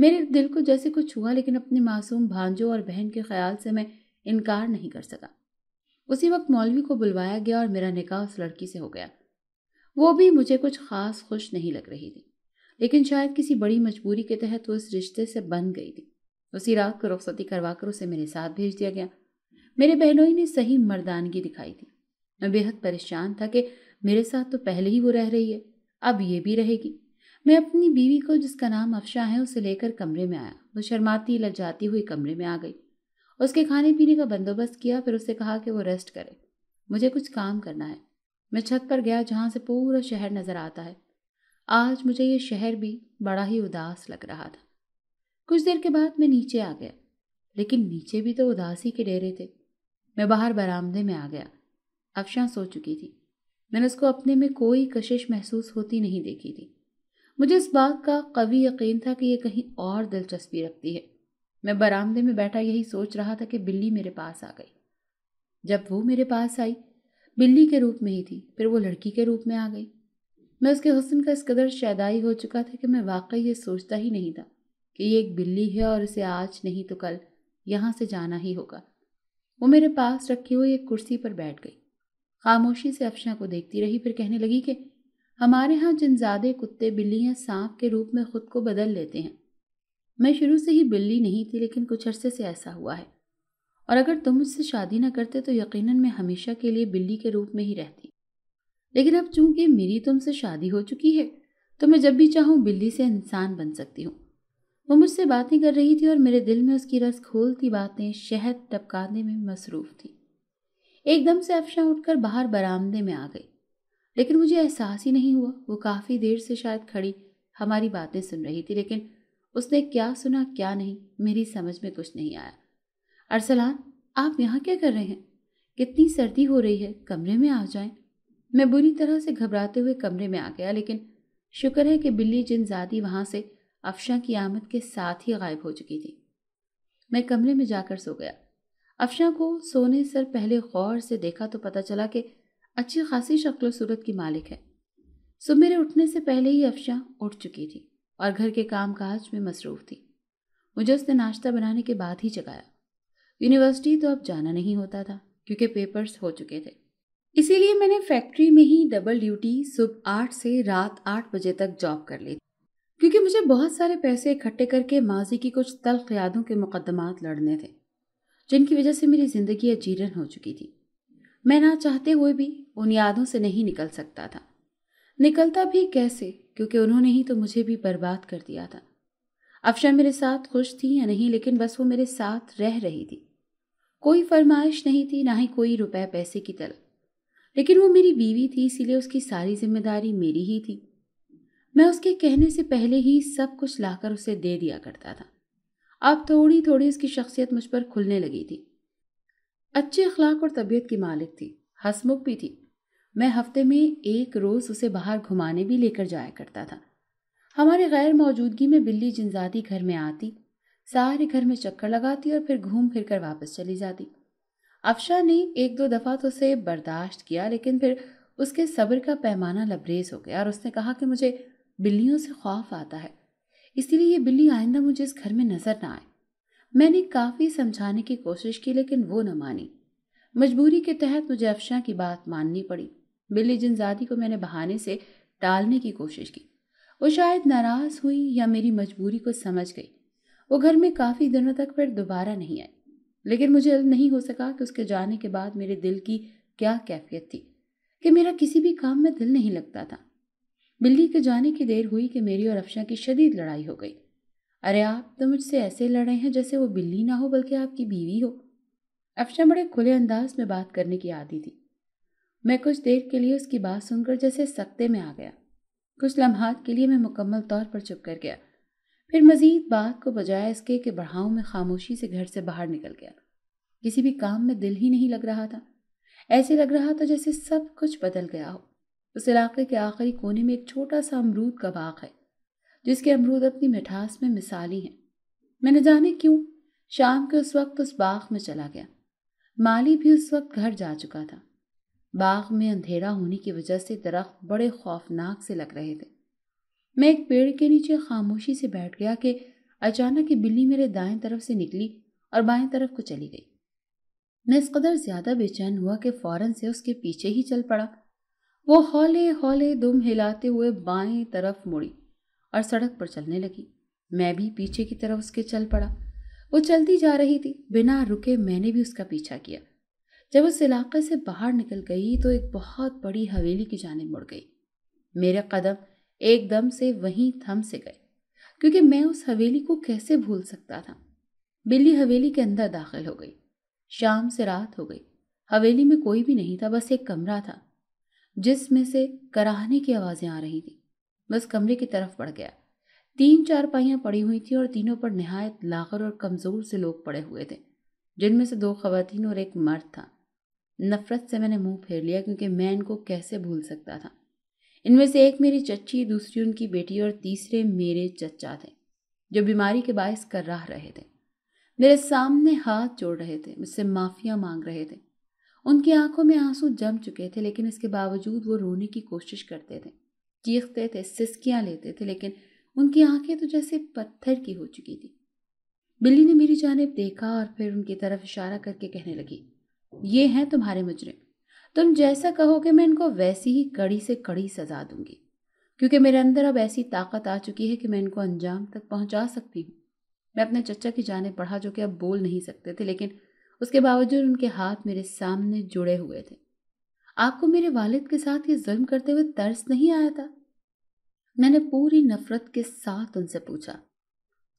मेरे दिल को जैसे कुछ हुआ लेकिन अपने मासूम भांजों और बहन के ख्याल से मैं इनकार नहीं कर सका उसी वक्त मौलवी को बुलवाया गया और मेरा निकाह उस लड़की से हो गया वो भी मुझे कुछ खास खुश नहीं लग रही थी लेकिन शायद किसी बड़ी मजबूरी के तहत वो इस रिश्ते से बन गई थी उसी रात को रुखसती करवा कर उसे मेरे साथ भेज दिया गया मेरे बहनोई ने सही मर्दानगी दिखाई थी मैं बेहद परेशान था कि मेरे साथ तो पहले ही वो रह रही है अब ये भी रहेगी मैं अपनी बीवी को जिसका नाम अफशा है उसे लेकर कमरे में आया वो शर्माती लजाती हुई कमरे में आ गई उसके खाने पीने का बंदोबस्त किया फिर उसे कहा कि वो रेस्ट करे मुझे कुछ काम करना है मैं छत पर गया जहाँ से पूरा शहर नज़र आता है आज मुझे ये शहर भी बड़ा ही उदास लग रहा था कुछ देर के बाद मैं नीचे आ गया लेकिन नीचे भी तो उदासी के डेरे थे मैं बाहर बरामदे में आ गया अफशा सो चुकी थी मैंने उसको अपने में कोई कशिश महसूस होती नहीं देखी थी मुझे इस बात का कवि यकीन था कि यह कहीं और दिलचस्पी रखती है मैं बरामदे में बैठा यही सोच रहा था कि बिल्ली मेरे पास आ गई जब वो मेरे पास आई बिल्ली के रूप में ही थी फिर वो लड़की के रूप में आ गई मैं उसके हुसन का इस कदर शैदाई हो चुका था कि मैं वाकई ये सोचता ही नहीं था कि ये एक बिल्ली है और इसे आज नहीं तो कल यहाँ से जाना ही होगा वो मेरे पास रखी हुई एक कुर्सी पर बैठ गई खामोशी से अफशा को देखती रही फिर कहने लगी कि हमारे यहाँ जिनजादे कुत्ते बिल्ली या सांप के रूप में ख़ुद को बदल लेते हैं मैं शुरू से ही बिल्ली नहीं थी लेकिन कुछ अरसे से ऐसा हुआ है और अगर तुम मुझसे शादी ना करते तो यकीनन मैं हमेशा के लिए बिल्ली के रूप में ही रहती लेकिन अब चूंकि मेरी तुमसे शादी हो चुकी है तो मैं जब भी चाहूँ बिल्ली से इंसान बन सकती हूँ वो मुझसे बातें कर रही थी और मेरे दिल में उसकी रस खोलती बातें शहद टपकाने में मसरूफ़ थी एकदम से अफशा उठकर बाहर बरामदे में आ गई लेकिन मुझे एहसास ही नहीं हुआ वो काफ़ी देर से शायद खड़ी हमारी बातें सुन रही थी लेकिन उसने क्या सुना क्या नहीं मेरी समझ में कुछ नहीं आया अरसलान आप यहाँ क्या कर रहे हैं कितनी सर्दी हो रही है कमरे में आ जाएं मैं बुरी तरह से घबराते हुए कमरे में आ गया लेकिन शुक्र है कि बिल्ली जिन जाती वहाँ से अफशा की आमद के साथ ही गायब हो चुकी थी मैं कमरे में जाकर सो गया अफशा को सोने सर पहले गौर से देखा तो पता चला कि अच्छी खासी शक्ल सूरत की मालिक है सो मेरे उठने से पहले ही अफशा उठ चुकी थी और घर के काम काज में मसरूफ़ थी मुझे उसने नाश्ता बनाने के बाद ही जगाया यूनिवर्सिटी तो अब जाना नहीं होता था क्योंकि पेपर्स हो चुके थे इसीलिए मैंने फैक्ट्री में ही डबल ड्यूटी सुबह आठ से रात आठ बजे तक जॉब कर ली क्योंकि मुझे बहुत सारे पैसे इकट्ठे करके माजी की कुछ तल्ख यादों के मुकदमात लड़ने थे जिनकी वजह से मेरी ज़िंदगी अजीरन हो चुकी थी मैं ना चाहते हुए भी उन यादों से नहीं निकल सकता था निकलता भी कैसे क्योंकि उन्होंने ही तो मुझे भी बर्बाद कर दिया था अफशा मेरे साथ खुश थी या नहीं लेकिन बस वो मेरे साथ रह रही थी कोई फरमाइश नहीं थी ना ही कोई रुपए पैसे की तलब लेकिन वो मेरी बीवी थी इसीलिए उसकी सारी जिम्मेदारी मेरी ही थी मैं उसके कहने से पहले ही सब कुछ लाकर उसे दे दिया करता था अब थोड़ी थोड़ी उसकी शख्सियत मुझ पर खुलने लगी थी अच्छे अखलाक और तबीयत की मालिक थी हंसमुख भी थी मैं हफ्ते में एक रोज़ उसे बाहर घुमाने भी लेकर जाया करता था हमारे गैर मौजूदगी में बिल्ली जिनजाती घर में आती सारे घर में चक्कर लगाती और फिर घूम फिर कर वापस चली जाती अफशा ने एक दो दफ़ा तो उसे बर्दाश्त किया लेकिन फिर उसके सब्र का पैमाना लबरेज हो गया और उसने कहा कि मुझे बिल्लियों से खौफ आता है इसीलिए ये बिल्ली आइंदा मुझे इस घर में नज़र ना आए मैंने काफ़ी समझाने की कोशिश की लेकिन वो न मानी मजबूरी के तहत मुझे अफशा की बात माननी पड़ी बिल्ली जिनजादी को मैंने बहाने से टालने की कोशिश की वो शायद नाराज़ हुई या मेरी मजबूरी को समझ गई वो घर में काफ़ी दिनों तक फिर दोबारा नहीं आई लेकिन मुझे नहीं हो सका कि उसके जाने के बाद मेरे दिल की क्या कैफियत थी कि मेरा किसी भी काम में दिल नहीं लगता था बिल्ली के जाने की देर हुई कि मेरी और अफशा की शदीद लड़ाई हो गई अरे आप तो मुझसे ऐसे लड़े हैं जैसे वो बिल्ली ना हो बल्कि आपकी बीवी हो अफशा बड़े खुले अंदाज में बात करने की आदि थी मैं कुछ देर के लिए उसकी बात सुनकर जैसे सख्ते में आ गया कुछ लम्हात के लिए मैं मुकम्मल तौर पर चुप कर गया फिर मज़ीद बात को बजाय इसके कि बढ़ाऊँ में खामोशी से घर से बाहर निकल गया किसी भी काम में दिल ही नहीं लग रहा था ऐसे लग रहा था जैसे सब कुछ बदल गया हो उस इलाके के आखिरी कोने में एक छोटा सा अमरूद का बाग है जिसके अमरूद अपनी मिठास में मिसाली हैं मैंने जाने क्यों शाम के उस वक्त उस बाग में चला गया माली भी उस वक्त घर जा चुका था बाग में अंधेरा होने की वजह से दरख्त बड़े खौफनाक से लग रहे थे मैं एक पेड़ के नीचे खामोशी से बैठ गया कि अचानक ही बिल्ली मेरे दाएं तरफ से निकली और बाएं तरफ को चली गई मैं इस कदर ज़्यादा बेचैन हुआ कि फ़ौरन से उसके पीछे ही चल पड़ा वो हौले हौले दुम हिलाते हुए बाएं तरफ मुड़ी और सड़क पर चलने लगी मैं भी पीछे की तरफ उसके चल पड़ा वो चलती जा रही थी बिना रुके मैंने भी उसका पीछा किया जब उस इलाके से बाहर निकल गई तो एक बहुत बड़ी हवेली की जाने मुड़ गई मेरे कदम एकदम से वहीं थम से गए क्योंकि मैं उस हवेली को कैसे भूल सकता था बिल्ली हवेली के अंदर दाखिल हो गई शाम से रात हो गई हवेली में कोई भी नहीं था बस एक कमरा था जिसमें से कराहने की आवाज़ें आ रही थी बस कमरे की तरफ बढ़ गया तीन चार पाइयाँ पड़ी हुई थी और तीनों पर नहायत लागर और कमज़ोर से लोग पड़े हुए थे जिनमें से दो खातन और एक मर्द था नफ़रत से मैंने मुंह फेर लिया क्योंकि मैं इनको कैसे भूल सकता था इनमें से एक मेरी चच्ची दूसरी उनकी बेटी और तीसरे मेरे चचा थे जो बीमारी के बायस कर राह रहे थे मेरे सामने हाथ जोड़ रहे थे मुझसे माफ़िया मांग रहे थे उनकी आंखों में आंसू जम चुके थे लेकिन इसके बावजूद वो रोने की कोशिश करते थे चीखते थे सिसकियाँ लेते थे लेकिन उनकी आंखें तो जैसे पत्थर की हो चुकी थी बिल्ली ने मेरी जानब देखा और फिर उनकी तरफ इशारा करके कहने लगी ये हैं तुम्हारे मुजरिम तुम जैसा कहोगे मैं इनको वैसी ही कड़ी से कड़ी सजा दूंगी क्योंकि मेरे अंदर अब ऐसी ताकत आ चुकी है कि मैं इनको अंजाम तक पहुंचा सकती हूँ मैं अपने चचा की जानब पढ़ा जो कि अब बोल नहीं सकते थे लेकिन उसके बावजूद उनके हाथ मेरे सामने जुड़े हुए थे आपको मेरे वालिद के साथ ये जुल्म करते हुए तर्स नहीं आया था मैंने पूरी नफरत के साथ उनसे पूछा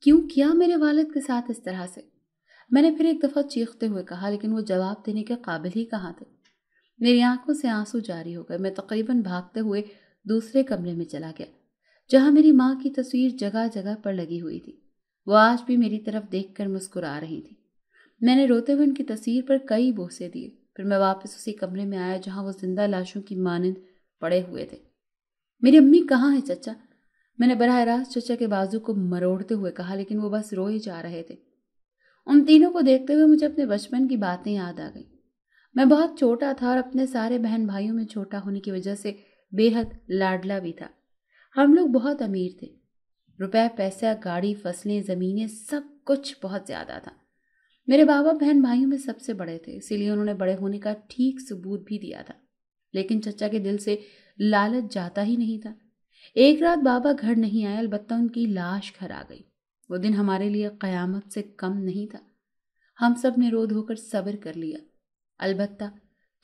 क्यों किया मेरे वालिद के साथ इस तरह से मैंने फिर एक दफ़ा चीखते हुए कहा लेकिन वो जवाब देने के काबिल ही कहाँ थे मेरी आंखों से आंसू जारी हो गए मैं तकरीबन भागते हुए दूसरे कमरे में चला गया जहाँ मेरी माँ की तस्वीर जगह जगह पर लगी हुई थी वो आज भी मेरी तरफ देख कर मुस्कुरा रही थी मैंने रोते हुए उनकी तस्वीर पर कई बोसे दिए फिर मैं वापस उसी कमरे में आया जहाँ वो जिंदा लाशों की मानंद पड़े हुए थे मेरी अम्मी कहाँ है चचा मैंने बरह रास्त चचा के बाजू को मरोड़ते हुए कहा लेकिन वो बस रो ही जा रहे थे उन तीनों को देखते हुए मुझे अपने बचपन की बातें याद आ गई मैं बहुत छोटा था और अपने सारे बहन भाइयों में छोटा होने की वजह से बेहद लाडला भी था हम लोग बहुत अमीर थे रुपए पैसा गाड़ी फसलें ज़मीनें सब कुछ बहुत ज़्यादा था मेरे बाबा बहन भाइयों में सबसे बड़े थे इसीलिए उन्होंने बड़े होने का ठीक सबूत भी दिया था लेकिन चचा के दिल से लालच जाता ही नहीं था एक रात बाबा घर नहीं आए अलबत्ता उनकी लाश घर आ गई वो दिन हमारे लिए क़यामत से कम नहीं था हम सब ने रो धोकर सब्र कर लिया अलबत्ता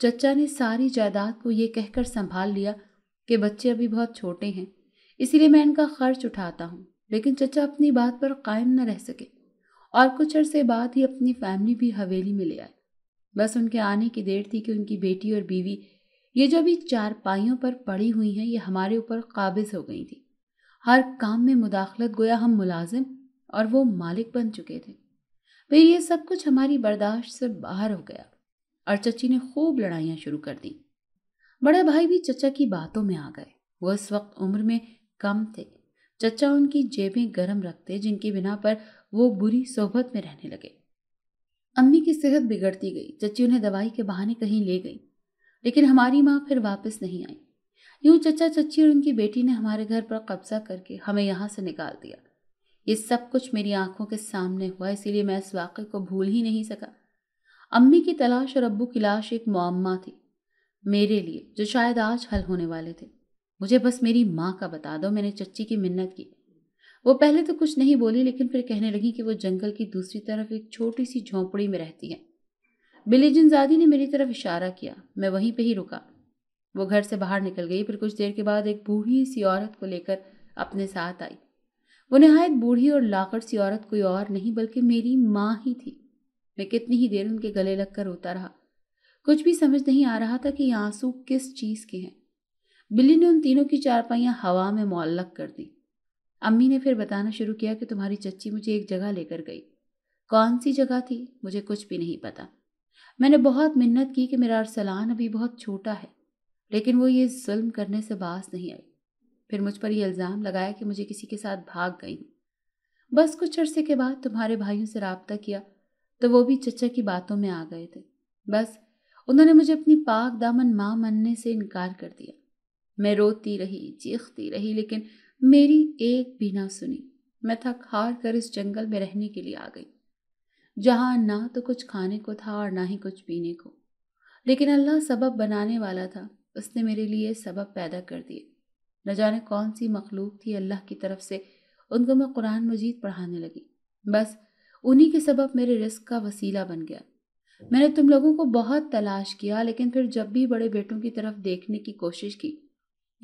चचा ने सारी जायदाद को ये कहकर संभाल लिया कि बच्चे अभी बहुत छोटे हैं इसीलिए मैं इनका खर्च उठाता हूँ लेकिन चचा अपनी बात पर कायम न रह सके और कुछ अरसे बाद ही अपनी फैमिली भी हवेली में ले आए बस उनके आने की देर थी कि उनकी बेटी और बीवी ये जो अभी पाइयों पर पड़ी हुई हैं ये हमारे ऊपर काबिज हो गई थी हर काम में मुदाखलत गोया हम मुलाजिम और वो मालिक बन चुके थे फिर ये सब कुछ हमारी बर्दाश्त से बाहर हो गया और चची ने खूब लड़ाइयाँ शुरू कर दी बड़ा भाई भी चचा की बातों में आ गए वो इस वक्त उम्र में कम थे चचा उनकी जेबें गर्म रखते जिनके बिना पर वो बुरी सोहबत में रहने लगे अम्मी की सेहत बिगड़ती गई चची उन्हें दवाई के बहाने कहीं ले गई लेकिन हमारी माँ फिर वापस नहीं आई यूं चचा चची और उनकी बेटी ने हमारे घर पर कब्जा करके हमें यहाँ से निकाल दिया ये सब कुछ मेरी आंखों के सामने हुआ इसीलिए मैं इस वाक़े को भूल ही नहीं सका अम्मी की तलाश और अब्बू की लाश एक मुआम्मा थी मेरे लिए जो शायद आज हल होने वाले थे मुझे बस मेरी माँ का बता दो मैंने चच्ची की मिन्नत की वो पहले तो कुछ नहीं बोली लेकिन फिर कहने लगी कि वो जंगल की दूसरी तरफ एक छोटी सी झोंपड़ी में रहती है जिनजादी ने मेरी तरफ इशारा किया मैं वहीं पर ही रुका वो घर से बाहर निकल गई फिर कुछ देर के बाद एक बूढ़ी सी औरत को लेकर अपने साथ आई वो नहायत बूढ़ी और लाकड़ सी औरत कोई और नहीं बल्कि मेरी माँ ही थी मैं कितनी ही देर उनके गले लगकर रोता रहा कुछ भी समझ नहीं आ रहा था कि आंसू किस चीज़ के हैं बिल्ली ने उन तीनों की चारपाइयाँ हवा में मौलक कर दी अम्मी ने फिर बताना शुरू किया कि तुम्हारी चच्ची मुझे एक जगह लेकर गई कौन सी जगह थी मुझे कुछ भी नहीं पता मैंने बहुत मिन्नत की कि मेरा अरसलान अभी बहुत छोटा है लेकिन वो ये जुल्म करने से बास नहीं आई फिर मुझ पर यह इल्ज़ाम लगाया कि मुझे किसी के साथ भाग गई बस कुछ अरसे के बाद तुम्हारे भाइयों से रबता किया तो वो भी चचा की बातों में आ गए थे बस उन्होंने मुझे अपनी पाक दामन माँ मनने से इनकार कर दिया मैं रोती रही चीखती रही लेकिन मेरी एक भी ना सुनी मैं थक हार कर इस जंगल में रहने के लिए आ गई जहाँ ना तो कुछ खाने को था और ना ही कुछ पीने को लेकिन अल्लाह सबब बनाने वाला था उसने मेरे लिए सबब पैदा कर दिए न जाने कौन सी मखलूक थी अल्लाह की तरफ से उनको मैं कुरान मजीद पढ़ाने लगी बस उन्हीं के सबब मेरे रिस्क का वसीला बन गया मैंने तुम लोगों को बहुत तलाश किया लेकिन फिर जब भी बड़े बेटों की तरफ देखने की कोशिश की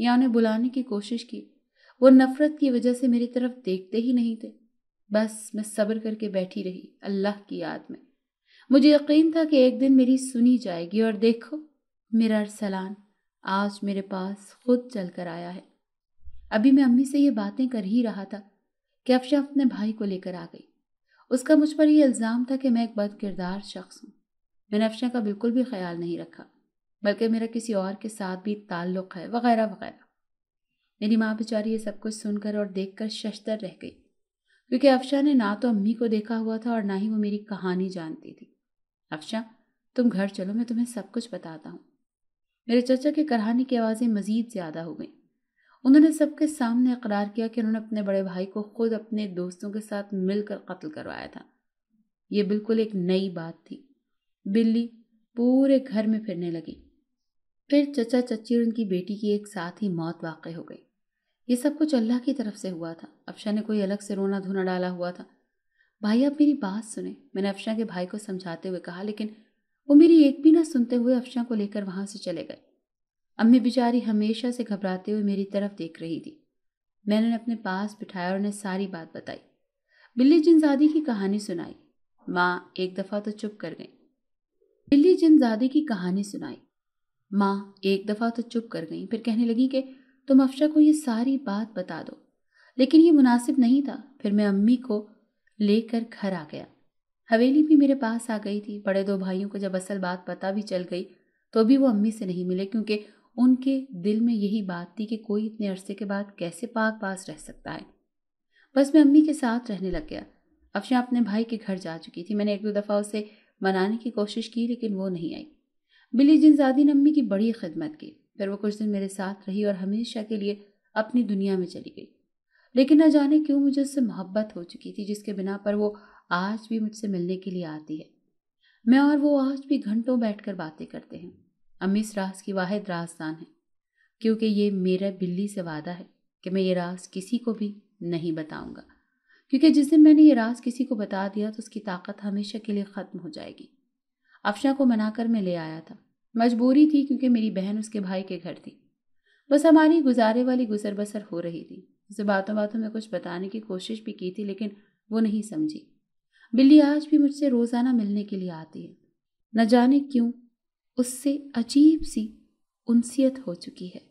या उन्हें बुलाने की कोशिश की वो नफ़रत की वजह से मेरी तरफ देखते ही नहीं थे बस मैं सब्र करके बैठी रही अल्लाह की याद में मुझे यकीन था कि एक दिन मेरी सुनी जाएगी और देखो मेरा अरसलान आज मेरे पास खुद चल कर आया है अभी मैं अम्मी से ये बातें कर ही रहा था कि अफशा अपने भाई को लेकर आ गई उसका मुझ पर यह इल्ज़ाम था कि मैं एक बद किरदार शख्स हूँ मैंने अफशा का बिल्कुल भी ख्याल नहीं रखा बल्कि मेरा किसी और के साथ भी ताल्लुक़ है वगैरह वगैरह मेरी माँ बेचारी ये सब कुछ सुनकर और देखकर शशतर रह गई क्योंकि अफशा ने ना तो अम्मी को देखा हुआ था और ना ही वो मेरी कहानी जानती थी अफशा तुम घर चलो मैं तुम्हें सब कुछ बताता हूँ मेरे चचा के कराने की आवाज़ें मज़ीद ज़्यादा हो गईं उन्होंने सबके सामने इकरार किया कि उन्होंने अपने बड़े भाई को खुद अपने दोस्तों के साथ मिलकर कत्ल करवाया था ये बिल्कुल एक नई बात थी बिल्ली पूरे घर में फिरने लगी फिर चचा चची और उनकी बेटी की एक साथ ही मौत वाक़ हो गई ये सब कुछ अल्लाह की तरफ से हुआ था अफशा ने कोई अलग से रोना धोना डाला हुआ था भाई आप मेरी बात सुने मैंने अफशा के भाई को समझाते हुए कहा लेकिन वो मेरी एक भी ना सुनते हुए अफशा को लेकर वहां से चले गए अम्मी बेचारी हमेशा से घबराते हुए मेरी तरफ देख रही थी मैंने उन्हें अपने पास बिठाया और उन्हें सारी बात बताई बिल्ली जिनजादी की कहानी सुनाई माँ एक दफ़ा तो चुप कर गई बिल्ली जिनजादी की कहानी सुनाई माँ एक दफ़ा तो चुप कर गई फिर कहने लगी कि तुम अफशा को ये सारी बात बता दो लेकिन ये मुनासिब नहीं था फिर मैं अम्मी को लेकर घर आ गया हवेली भी मेरे पास आ गई थी बड़े दो भाइयों को जब असल बात पता भी चल गई तो भी वो अम्मी से नहीं मिले क्योंकि उनके दिल में यही बात थी कि कोई इतने अरसे के बाद कैसे पाक पास रह सकता है बस मैं अम्मी के साथ रहने लग गया अफशा अपने भाई के घर जा चुकी थी मैंने एक दो दफ़ा उसे मनाने की कोशिश की लेकिन वो नहीं आई बिली जिनजादी ने अम्मी की बड़ी खिदमत की फिर वो कुछ दिन मेरे साथ रही और हमेशा के लिए अपनी दुनिया में चली गई लेकिन न जाने क्यों मुझे उससे मोहब्बत हो चुकी थी जिसके बिना पर वो आज भी मुझसे मिलने के लिए आती है मैं और वो आज भी घंटों बैठकर बातें करते हैं अम्मी इस रास की वाहिद रासदान है क्योंकि ये मेरा बिल्ली से वादा है कि मैं ये रास किसी को भी नहीं बताऊंगा क्योंकि जिस दिन मैंने ये रास किसी को बता दिया तो उसकी ताकत हमेशा के लिए ख़त्म हो जाएगी अफशा को मना कर मैं ले आया था मजबूरी थी क्योंकि मेरी बहन उसके भाई के घर थी बस हमारी गुजारे वाली गुजर बसर हो रही थी उसे बातों बातों में कुछ बताने की कोशिश भी की थी लेकिन वो नहीं समझी बिल्ली आज भी मुझसे रोज़ाना मिलने के लिए आती है न जाने क्यों उससे अजीब सी उनसीयत हो चुकी है